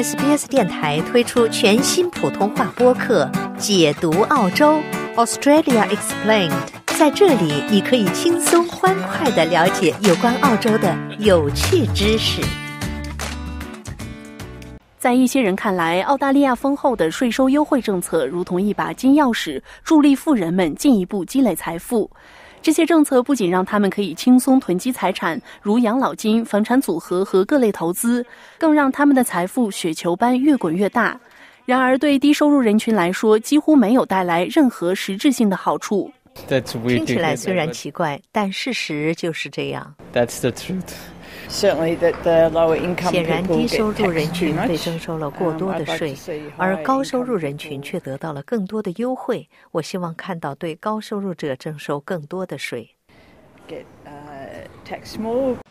SBS 电台推出全新普通话播客《解读澳洲 Australia Explained》，在这里你可以轻松欢快的了解有关澳洲的有趣知识。在一些人看来，澳大利亚丰厚的税收优惠政策如同一把金钥匙，助力富人们进一步积累财富。这些政策不仅让他们可以轻松囤积财产，如养老金、房产组合和各类投资，更让他们的财富雪球般越滚越大。然而，对低收入人群来说，几乎没有带来任何实质性的好处。听起来虽然奇怪，但事实就是这样。That's the truth. 显然，低收入人群被征收了过多的税，而高收入人群却得到了更多的优惠。我希望看到对高收入者征收更多的税。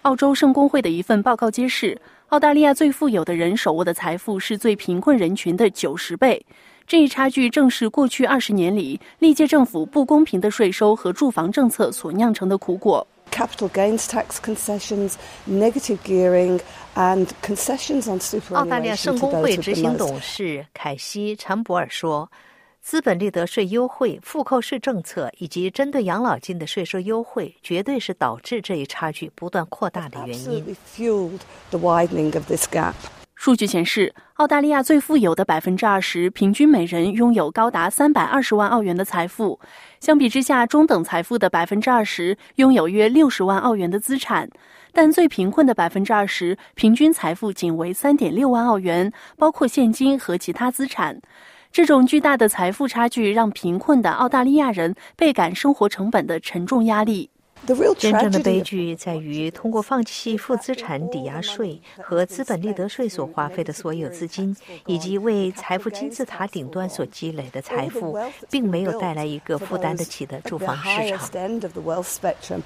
澳洲圣公会的一份报告揭示，澳大利亚最富有的人手握的财富是最贫困人群的九十倍。这一差距正是过去二十年里历届政府不公平的税收和住房政策所酿成的苦果。澳大利亚圣公会执行董事凯西·陈博尔说：“资本利得税优惠、负扣税政策以及针对养老金的税收优惠，绝对是导致这一差距不断扩大的原因。”数据显示，澳大利亚最富有的百分之二十，平均每人拥有高达三百二十万澳元的财富。相比之下，中等财富的百分之二十拥有约六十万澳元的资产，但最贫困的百分之二十，平均财富仅为三点六万澳元，包括现金和其他资产。这种巨大的财富差距，让贫困的澳大利亚人倍感生活成本的沉重压力。真正的悲剧在于，通过放弃负资产抵押税和资本利得税所花费的所有资金，以及为财富金字塔顶端所积累的财富，并没有带来一个负担得起的住房市场。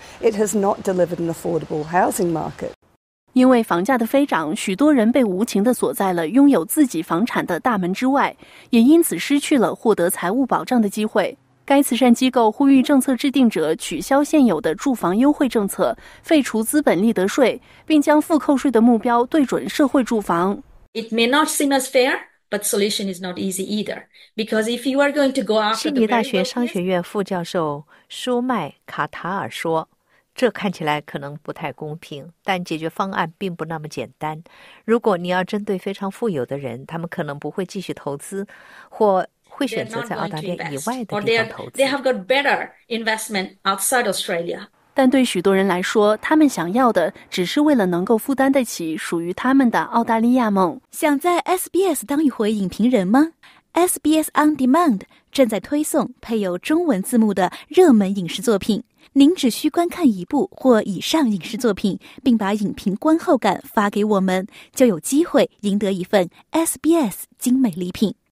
因为房价的飞涨，许多人被无情地锁在了拥有自己房产的大门之外，也因此失去了获得财务保障的机会。该慈善机构呼吁政策制定者取消现有的住房优惠政策，废除资本利得税，并将负扣税的目标对准社会住房。It may not seem as fair, but solution is not easy either. Because if you are going to go after 悉尼大学商学院副教授舒麦卡塔尔说：“这看起来可能不太公平，但解决方案并不那么简单。如果你要针对非常富有的人，他们可能不会继续投资，或。”会选择在澳大利亚以外的地方投资。但对许多人来说，他们想要的只是为了能够负担得起属于他们的澳大利亚梦。想在 SBS 当一回影评人吗？SBS On Demand 正在推送配有中文字幕的热门影视作品。您只需观看一部或以上影视作品，并把影评观后感发给我们，就有机会赢得一份 SBS 精美礼品。